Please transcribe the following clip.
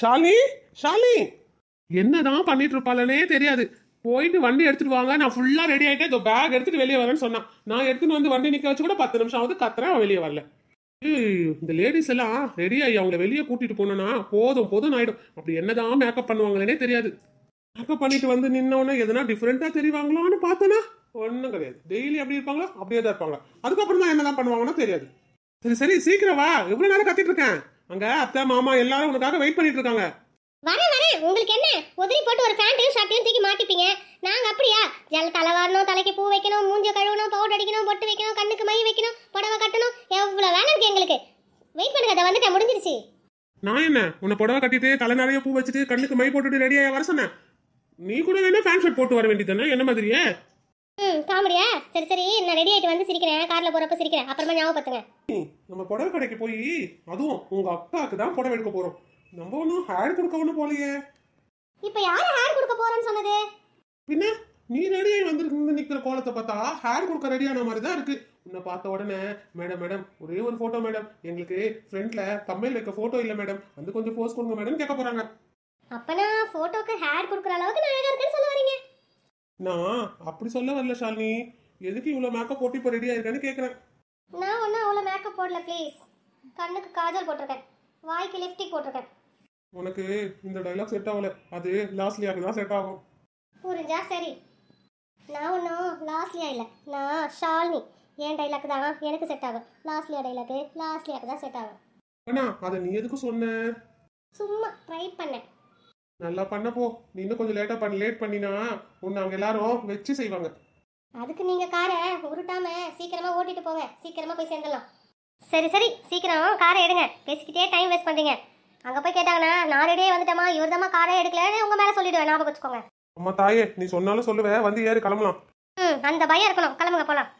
ஷாலி ஷாலி என்னதான் பண்ணிட்டு இருப்பாளனே தெரியாது போயிட்டு வண்டி எடுத்துட்டு வாங்க நான் ஃபுல்லா ரெடி ஆயிட்டேன் இதோ பேக் எடுத்துட்டு வெளியே வரேன்னு சொன்னான் நான் எடுத்துட்டு வந்து வண்டி நிக்க வச்சு கூட பத்து நிமிஷம் ஆகுது கத்துறேன் அவன் வெளியே வரல இந்த லேடிஸ் எல்லாம் ரெடி ஆகி அவங்கள வெளியே கூட்டிட்டு போனோம்னா போதும் போதும் ஆயிடும் அப்படி என்னதான் மேக்கப் பண்ணுவாங்களேனே தெரியாது மேக்கப் பண்ணிட்டு வந்து நின்னோடனே எதனா டிஃப்ரெண்டா தெரிவாங்களான்னு பார்த்தனா ஒன்றும் கிடையாது டெய்லி அப்படி இருப்பாங்களா அப்படியே தான் இருப்பாங்க அதுக்கப்புறம் தான் என்னதான் பண்ணுவாங்கன்னா தெரியாது சரி சரி சீக்கிரம் வா எவ்வளோ நேரம் கத்திட்டு இருக்கேன் அங்க அத்தை மாமா எல்லாரும் உனக்காக வெயிட் பண்ணிட்டு இருக்காங்க வரேன் வரேன் உங்களுக்கு என்ன உதிரி போட்டு ஒரு ஃபேண்டையும் ஷர்ட்டையும் தூக்கி மாட்டிப்பீங்க நாங்க அப்படியா ஜல் தலை வரணும் தலைக்கு பூ வைக்கணும் மூஞ்ச கழுவணும் பவுடர் அடிக்கணும் பொட்டு வைக்கணும் கண்ணுக்கு மை வைக்கணும் புடவை கட்டணும் எவ்வளவு வேணும் இருக்கு எங்களுக்கு வெயிட் பண்ணுங்க அதை வந்துட்டேன் முடிஞ்சிருச்சு நான் என்ன உன்னை புடவை கட்டிட்டு தலை நிறைய பூ வச்சுட்டு கண்ணுக்கு மை போட்டுட்டு ரெடியாக வர சொன்னேன் நீ கூட வேணா ஃபேன் ஷர்ட் போட்டு வர வேண்டியது என்ன மாதிரியே ம் காமெடியா சரி சரி நான் ரெடி ஆயிட்டு வந்து சிரிக்கிறேன் காரில் போகிறப்ப சிரிக்கிறேன் அப்புறமா ஞாபகப்படுத்துங்க நம்ம புடவை கடைக்கு போய் அதுவும் உங்கள் அப்பாவுக்கு தான் புடவை எடுக்க போகிறோம் நம்ம ஒன்றும் ஹேர் கொடுக்க ஒன்றும் போலையே இப்போ யாரு ஹேர் கொடுக்க போகிறேன்னு சொன்னது பின்ன நீ ரெடி ஆகி வந்திருக்கு நிக்கிற கோலத்தை பார்த்தா ஹேர் கொடுக்க ரெடியான மாதிரி தான் இருக்கு உன்னை பார்த்த உடனே மேடம் மேடம் ஒரே ஒரு ஃபோட்டோ மேடம் எங்களுக்கு ஃப்ரண்ட்ல கம்மையில் வைக்க ஃபோட்டோ இல்லை மேடம் வந்து கொஞ்சம் போஸ்ட் கொடுங்க மேடம் கேட்க போகிறாங்க அப்பனா போட்டோக்கு ஹேர் கொடுக்குற அளவுக்கு நான் இருக்கேன்னு நான் அப்படி சொல்ல வரல ஷாலினி எதுக்கு இவ்வளோ மேக்கப் போட்டு இப்போ ரெடி ஆயிருக்கான்னு கேட்குறேன் நான் ஒன்றும் அவ்வளோ மேக்கப் போடல ப்ளீஸ் கண்ணுக்கு காஜல் போட்டிருக்கேன் வாய்க்கு லிப்ஸ்டிக் போட்டிருக்கேன் உனக்கு இந்த டைலாக் செட் ஆகல அது லாஸ்ட்லியாக தான் செட் ஆகும் புரிஞ்சா சரி நான் ஒன்றும் லாஸ்ட்லியா இல்லை நான் ஷாலினி என் டைலாக் தான் எனக்கு செட் ஆகும் லாஸ்ட்லியா டைலாக்கு லாஸ்ட்லியாக்கு தான் செட் ஆகும் அண்ணா அதை நீ எதுக்கு சொன்ன சும்மா ட்ரை பண்ணேன் நல்லா பண்ணப்போ நீ இன்னும் கொஞ்சம் லேட்டாக பண்ண லேட் பண்ணினா உன்னை அவங்க எல்லாரும் வச்சு செய்வாங்க அதுக்கு நீங்க காரை உருட்டாம சீக்கிரமா ஓட்டிட்டு போங்க சீக்கிரமா போய் சேர்ந்துடலாம் சரி சரி சீக்கிரம் காரை எடுங்க பேசிக்கிட்டே டைம் வேஸ்ட் பண்றீங்க அங்க போய் கேட்டாங்கன்னா நான் ரெடியே வந்துட்டேமா இவர்தாம்மா காரே எடுக்கலன்னு உங்க மேல சொல்லிடுவேன் ஞாபகம் வச்சுக்கோங்க அம்மா தாயே நீ சொன்னாலும் சொல்லுவேன் வந்து ஏறி கிளம்பலாம் ம் அந்த பயம் இருக்கணும் கிளம்புங்க போலாம்